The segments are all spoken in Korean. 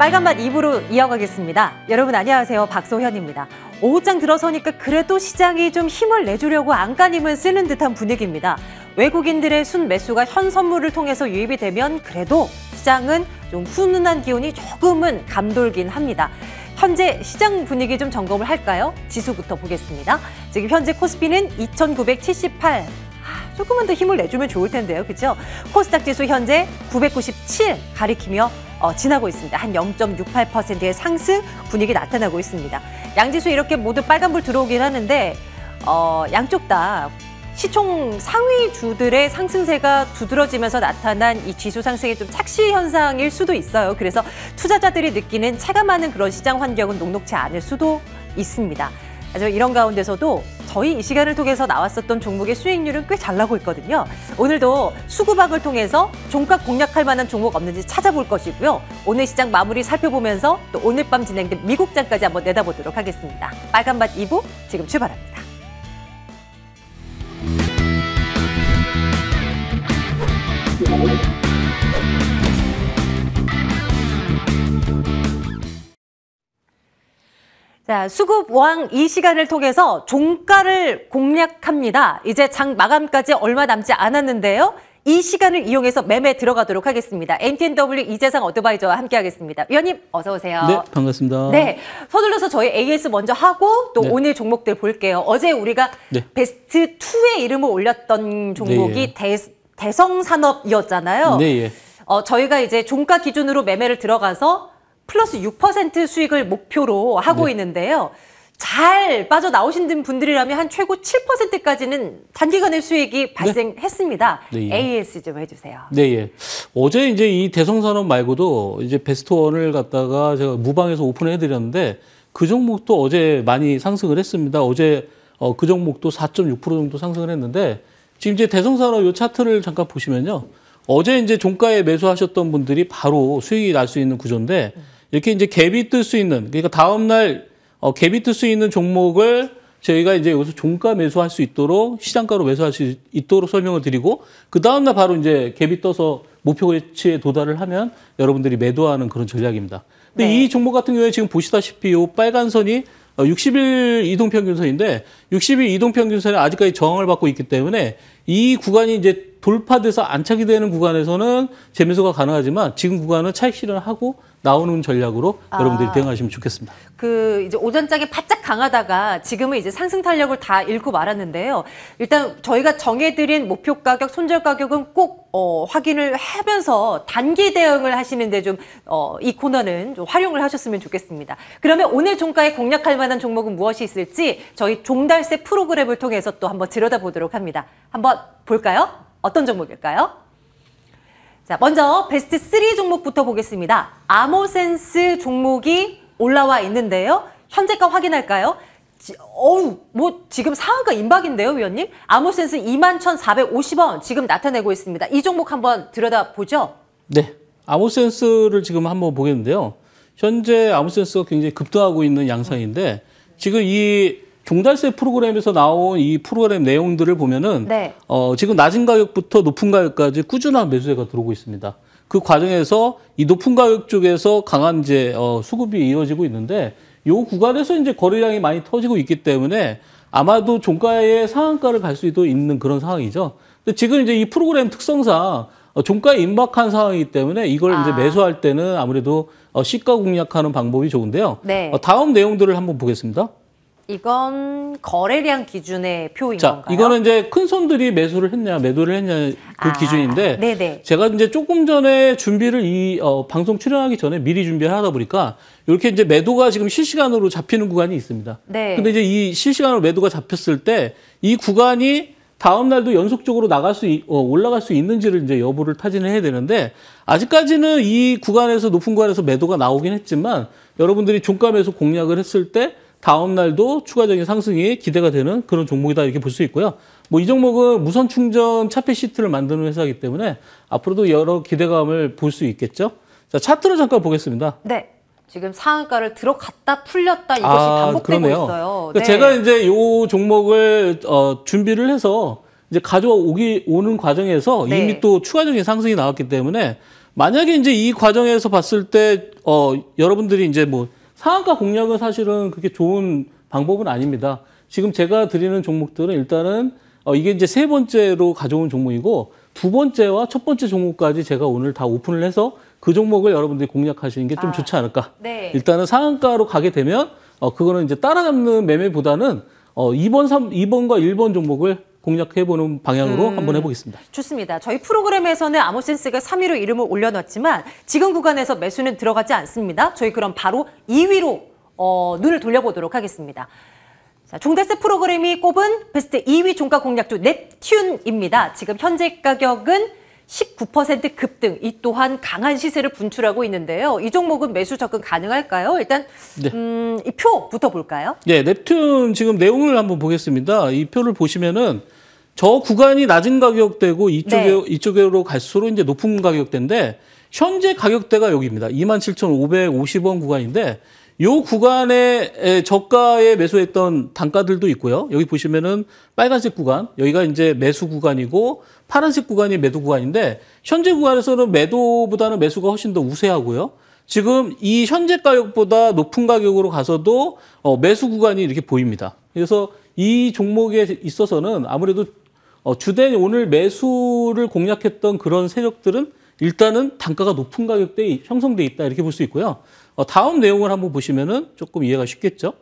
빨간맛 2부로 이어가겠습니다. 여러분 안녕하세요. 박소현입니다. 오후장 들어서니까 그래도 시장이 좀 힘을 내주려고 안간힘을 쓰는 듯한 분위기입니다. 외국인들의 순 매수가 현 선물을 통해서 유입이 되면 그래도 시장은 좀 훈훈한 기운이 조금은 감돌긴 합니다. 현재 시장 분위기 좀 점검을 할까요? 지수부터 보겠습니다. 지금 현재 코스피는 2978 조금만 더 힘을 내주면 좋을 텐데요. 그죠 코스닥 지수 현재 997 가리키며 어, 지나고 있습니다. 한 0.68%의 상승 분위기 나타나고 있습니다. 양지수 이렇게 모두 빨간불 들어오긴 하는데 어, 양쪽 다 시총 상위 주들의 상승세가 두드러지면서 나타난 이 지수 상승의 좀 착시 현상일 수도 있어요. 그래서 투자자들이 느끼는 차감하는 그런 시장 환경은 녹록치 않을 수도 있습니다. 하지만 이런 가운데서도 저희 이 시간을 통해서 나왔었던 종목의 수익률은 꽤 잘 나고 있거든요. 오늘도 수구박을 통해서 종각 공략할 만한 종목 없는지 찾아볼 것이고요. 오늘 시장 마무리 살펴보면서 또 오늘 밤 진행된 미국장까지 한번 내다보도록 하겠습니다. 빨간밭 2부 지금 출발합니다. 수급 왕이 시간을 통해서 종가를 공략합니다. 이제 장 마감까지 얼마 남지 않았는데요. 이 시간을 이용해서 매매 들어가도록 하겠습니다. MTNW 이재상 어드바이저와 함께하겠습니다. 위원님 어서 오세요. 네, 반갑습니다. 네, 서둘러서 저희 AS 먼저 하고 또 네. 오늘 종목들 볼게요. 어제 우리가 네. 베스트 2의 이름을 올렸던 종목이 네, 예. 대, 성산업이었잖아요. 네, 예. 어, 저희가 이제 종가 기준으로 매매를 들어가서 플러스 6% 수익을 목표로 하고 네. 있는데요. 잘 빠져나오신 분들이라면 한 최고 7%까지는 단기간의 수익이 네. 발생했습니다. 네. 네, 예. AS 좀 해주세요. 네, 예. 어제 이제 이 대성산업 말고도 이제 베스트원을 갖다가 제가 무방에서 오픈해드렸는데 그 종목도 어제 많이 상승을 했습니다. 어제 어, 그 종목도 4.6% 정도 상승을 했는데 지금 이제 대성산업 요 차트를 잠깐 보시면요. 어제 이제 종가에 매수하셨던 분들이 바로 수익이 날 수 있는 구조인데 음. 이렇게 이제 갭이 뜰 수 있는 그러니까 다음 날 어, 갭이 뜰 수 있는 종목을 저희가 이제 여기서 종가 매수할 수 있도록 시장가로 매수할 수 있도록 설명을 드리고 그 다음 날 바로 이제 갭이 떠서 목표치에 도달을 하면 여러분들이 매도하는 그런 전략입니다. 근데 네. 이 종목 같은 경우에 지금 보시다시피 요 빨간 선이 60일 어, 이동평균선인데 60일 이동평균선에 아직까지 저항을 받고 있기 때문에 이 구간이 이제 돌파돼서 안착이 되는 구간에서는 재매수가 가능하지만 지금 구간은 차익 실현하고 나오는 전략으로 아, 여러분들이 대응하시면 좋겠습니다. 그 이제 오전장에 바짝 강하다가 지금은 이제 상승 탄력을 다 잃고 말았는데요. 일단 저희가 정해드린 목표 가격, 손절 가격은 꼭 어, 확인을 하면서 단기 대응을 하시는데 좀이 어, 코너는 좀 활용을 하셨으면 좋겠습니다. 그러면 오늘 종가에 공략할 만한 종목은 무엇이 있을지 저희 종달새 프로그램을 통해서 또 한번 들여다보도록 합니다. 한번 볼까요? 어떤 종목일까요? 자, 먼저 베스트 3 종목부터 보겠습니다. 아모센스 종목이 올라와 있는데요. 현재가 확인할까요? 지, 어우, 뭐 지금 상한가 임박인데요, 위원님? 아모센스 21,450원 지금 나타내고 있습니다. 이 종목 한번 들여다보죠. 네. 아모센스를 지금 한번 보겠는데요. 현재 아모센스가 굉장히 급등하고 있는 양상인데 지금 이 종달새 프로그램에서 나온 이 프로그램 내용들을 보면은 네. 어, 지금 낮은 가격부터 높은 가격까지 꾸준한 매수세가 들어오고 있습니다. 그 과정에서 이 높은 가격 쪽에서 강한 이제 어, 수급이 이어지고 있는데 요 구간에서 이제 거래량이 많이 터지고 있기 때문에 아마도 종가의 상한가를 갈 수도 있는 그런 상황이죠. 근데 지금 이제 이 프로그램 특성상 어, 종가에 임박한 상황이기 때문에 이걸 아. 이제 매수할 때는 아무래도 어, 시가 공략하는 방법이 좋은데요. 네. 어, 다음 내용들을 한번 보겠습니다. 이건 거래량 기준의 표인 자, 건가요? 이거는 이제 큰 손들이 매수를 했냐, 매도를 했냐 그 아, 기준인데 네네. 제가 이제 조금 전에 준비를 이 어, 방송 출연하기 전에 미리 준비를 하다 보니까 이렇게 이제 매도가 지금 실시간으로 잡히는 구간이 있습니다. 네. 근데 이제 이 실시간으로 매도가 잡혔을 때 이 구간이 다음 날도 연속적으로 나갈 수 어, 올라갈 수 있는지를 이제 여부를 타진을 해야 되는데 아직까지는 이 구간에서 높은 구간에서 매도가 나오긴 했지만 여러분들이 종가 매수 공략을 했을 때 다음 날도 추가적인 상승이 기대가 되는 그런 종목이다 이렇게 볼 수 있고요. 뭐 이 종목은 무선 충전 차폐 시트를 만드는 회사이기 때문에 앞으로도 여러 기대감을 볼 수 있겠죠. 자, 차트를 잠깐 보겠습니다. 네. 지금 상한가를 들어갔다 풀렸다 이것이 아, 반복되고 그러네요. 있어요. 그러니까 네. 제가 이제 요 종목을 어, 준비를 해서 이제 가져오기 오는 과정에서 네. 이미 또 추가적인 상승이 나왔기 때문에 만약에 이제 이 과정에서 봤을 때 어, 여러분들이 이제 뭐 상한가 공략은 사실은 그렇게 좋은 방법은 아닙니다. 지금 제가 드리는 종목들은 일단은 어, 이게 이제 세 번째로 가져온 종목이고 두 번째와 첫 번째 종목까지 제가 오늘 다 오픈을 해서 그 종목을 여러분들이 공략하시는 게좀 아, 좋지 않을까. 네. 일단은 상한가로 가게 되면 어, 그거는 이제 따라잡는 매매보다는 어, 2번, 3, 2번과 1번 종목을 공략해보는 방향으로 음, 한번 해보겠습니다. 좋습니다. 저희 프로그램에서는 아모센스가 3위로 이름을 올려놨지만 지금 구간에서 매수는 들어가지 않습니다. 저희 그럼 바로 2위로 어, 눈을 돌려보도록 하겠습니다. 자, 종대세 프로그램이 꼽은 베스트 2위 종가 공략주 넵튠입니다. 지금 현재 가격은 19% 급등 이 또한 강한 시세를 분출하고 있는데요. 이 종목은 매수 접근 가능할까요? 일단 네. 음, 이 표부터 볼까요? 네, 넵튠 지금 내용을 한번 보겠습니다. 이 표를 보시면은 저 구간이 낮은 가격대고 이쪽에 네. 이쪽으로 갈수록 이제 높은 가격대인데 현재 가격대가 여기입니다. 27,550원 구간인데 요 구간에 저가에 매수했던 단가들도 있고요. 여기 보시면은 빨간색 구간, 여기가 이제 매수 구간이고 파란색 구간이 매도 구간인데 현재 구간에서는 매도보다는 매수가 훨씬 더 우세하고요. 지금 이 현재 가격보다 높은 가격으로 가서도 어, 매수 구간이 이렇게 보입니다. 그래서 이 종목에 있어서는 아무래도 어, 주된 오늘 매수를 공략했던 그런 세력들은 일단은 단가가 높은 가격대에 형성돼 있다 이렇게 볼 수 있고요. 어, 다음 내용을 한번 보시면은 조금 이해가 쉽겠죠?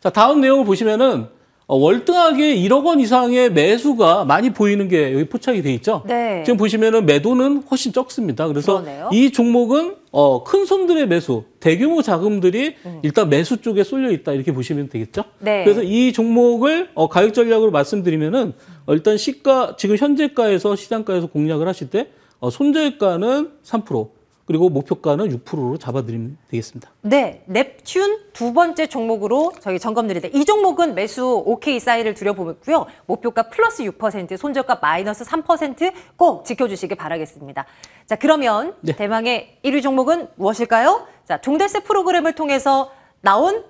자, 다음 내용을 보시면은 어, 월등하게 1억 원 이상의 매수가 많이 보이는 게 여기 포착이 돼 있죠. 네. 지금 보시면은 매도는 훨씬 적습니다. 그래서 그러네요. 이 종목은 어, 큰 손들의 매수, 대규모 자금들이 음. 일단 매수 쪽에 쏠려 있다 이렇게 보시면 되겠죠. 네. 그래서 이 종목을 어, 가격 전략으로 말씀드리면은 어, 일단 시가 지금 현재가에서 시장가에서 공략을 하실 때 어, 손절가는 3%. 그리고 목표가는 6%로 잡아드리면 되겠습니다. 네, 넵튠 두 번째 종목으로 저희 점검 드리다. 이 종목은 매수 OK 사이를 두려보고요 목표가 플러스 6%, 손절가 마이너스 3%꼭 지켜주시길 바라겠습니다. 자, 그러면 네. 대망의 1위 종목은 무엇일까요? 자, 종달세 프로그램을 통해서 나온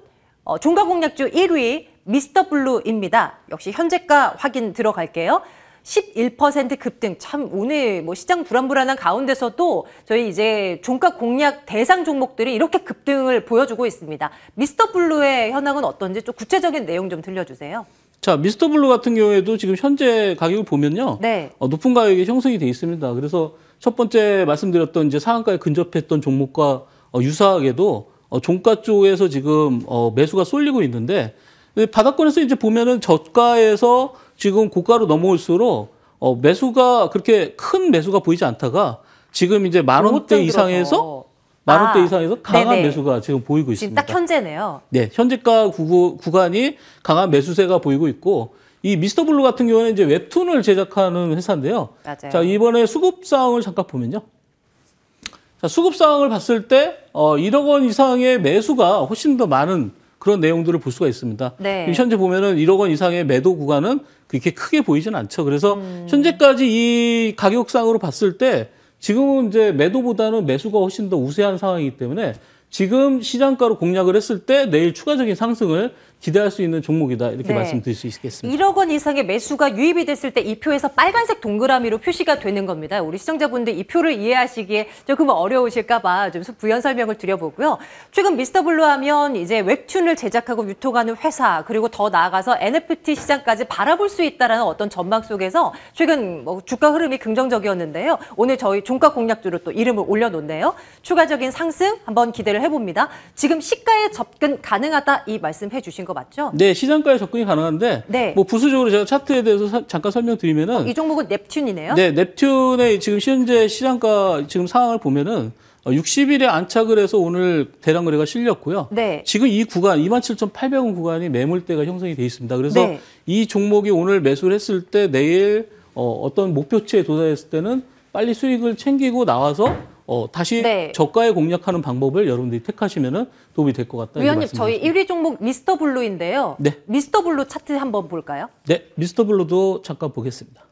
어, 종가공략주 1위 미스터 블루입니다. 역시 현재가 확인 들어갈게요. 11% 급등. 참 오늘 뭐 시장 불안불안한 가운데서도 저희 이제 종가 공략 대상 종목들이 이렇게 급등을 보여주고 있습니다. 미스터 블루의 현황은 어떤지 좀 구체적인 내용 좀 들려주세요. 자, 미스터 블루 같은 경우에도 지금 현재 가격을 보면요. 네. 어, 높은 가격이 형성이 돼 있습니다. 그래서 첫 번째 말씀드렸던 이제 상한가에 근접했던 종목과 어, 유사하게도 어, 종가 쪽에서 지금 어, 매수가 쏠리고 있는데 바닥권에서 이제 보면은 저가에서 지금 고가로 넘어올수록 어, 매수가 그렇게 큰 매수가 보이지 않다가 지금 이제 만 원대 이상에서 만 원대 아, 이상에서 강한 네네. 매수가 지금 보이고 있습니다. 딱 현재네요. 네, 현재가 구, 구간이 강한 매수세가 보이고 있고 이 미스터 블루 같은 경우는 이제 웹툰을 제작하는 회사인데요. 맞아요. 자, 이번에 수급 사항을 잠깐 보면요. 자, 수급 사항을 봤을 때 어, 1억 원 이상의 매수가 훨씬 더 많은 그런 내용들을 볼 수가 있습니다. 네. 현재 보면은 1억 원 이상의 매도 구간은 그렇게 크게 보이진 않죠. 그래서 음. 현재까지 이 가격상으로 봤을 때 지금은 이제 매도보다는 매수가 훨씬 더 우세한 상황이기 때문에 지금 시장가로 공략을 했을 때 내일 추가적인 상승을 기대할 수 있는 종목이다 이렇게 네. 말씀드릴 수 있겠습니다. 1억 원 이상의 매수가 유입이 됐을 때 이 표에서 빨간색 동그라미로 표시가 되는 겁니다. 우리 시청자분들 이 표를 이해하시기에 조금 어려우실까 봐 좀 부연 설명을 드려보고요. 최근 미스터 블루 하면 이제 웹툰을 제작하고 유통하는 회사 그리고 더 나아가서 NFT 시장까지 바라볼 수 있다라는 어떤 전망 속에서 최근 뭐 주가 흐름이 긍정적이었는데요. 오늘 저희 종가 공략주로 또 이름을 올려놓네요. 추가적인 상승 한번 기대를 해봅니다. 지금 시가에 접근 가능하다 이 말씀해 주신 거 맞죠? 네, 시장가에 접근이 가능한데 네. 뭐 부수적으로 제가 차트에 대해서 사, 잠깐 설명드리면은 어, 이 종목은 넵튠이네요. 네, 넵튠의 지금 현재 시장가 지금 상황을 보면은 60일에 어, 안착을 해서 오늘 대량 거래가 실렸고요. 네. 지금 이 구간 27,800원 구간이 매물대가 형성이 돼 있습니다. 그래서 네. 이 종목이 오늘 매수를 했을 때 내일 어, 어떤 목표치에 도달했을 때는 빨리 수익을 챙기고 나와서 어, 다시 네. 저가에 공략하는 방법을 여러분들이 택하시면 도움이 될 것 같다. 위원님, 저희 1위 종목 미스터 블루인데요. 네. 미스터 블루 차트 한번 볼까요? 네, 미스터 블루도 잠깐 보겠습니다.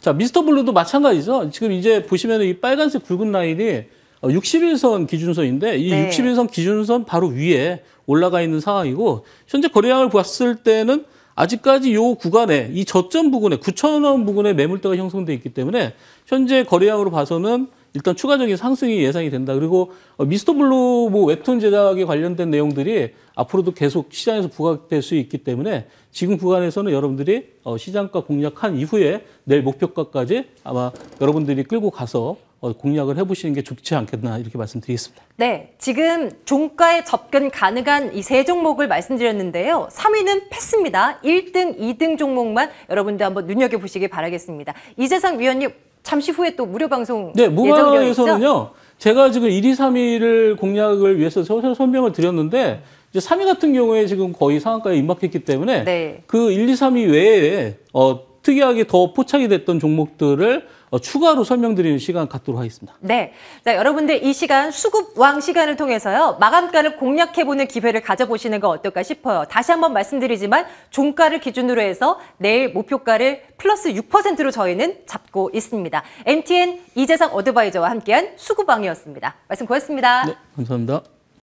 자, 미스터 블루도 마찬가지죠. 지금 이제 보시면 이 빨간색 굵은 라인이 60일선 어, 기준선인데 이 네. 60일선 기준선 바로 위에 올라가 있는 상황이고 현재 거래량을 봤을 때는 아직까지 요 구간에 이 저점 부근에 9천원 부근에 매물대가 형성돼 있기 때문에 현재 거래량으로 봐서는 일단 추가적인 상승이 예상이 된다. 그리고 어, 미스터 블루 뭐 웹툰 제작에 관련된 내용들이 앞으로도 계속 시장에서 부각될 수 있기 때문에 지금 구간에서는 여러분들이 어, 시장과 공략한 이후에 내일 목표가까지 아마 여러분들이 끌고 가서 어, 공략을 해보시는 게 좋지 않겠나 이렇게 말씀드리겠습니다. 네, 지금 종가에 접근 가능한 이 세 종목을 말씀드렸는데요. 3위는 패스입니다. 1등, 2등 종목만 여러분들 한번 눈여겨보시기 바라겠습니다. 이재상 위원님, 잠시 후에 또 무료 방송 네, 무관에서는요. 제가 지금 1위, 3위를 공략을 위해서 설명을 드렸는데 이제 3위 같은 경우에 지금 거의 상한가에 임박했기 때문에 네. 그 1, 2, 3위 외에 어, 특이하게 더 포착이 됐던 종목들을 어, 추가로 설명드리는 시간 갖도록 하겠습니다. 네. 자, 여러분들 이 시간 수급왕 시간을 통해서요. 마감가를 공략해보는 기회를 가져보시는 건 어떨까 싶어요. 다시 한번 말씀드리지만 종가를 기준으로 해서 내일 목표가를 플러스 6%로 저희는 잡고 있습니다. MTN 이재상 어드바이저와 함께한 수급왕이었습니다. 말씀 고맙습니다. 네, 감사합니다.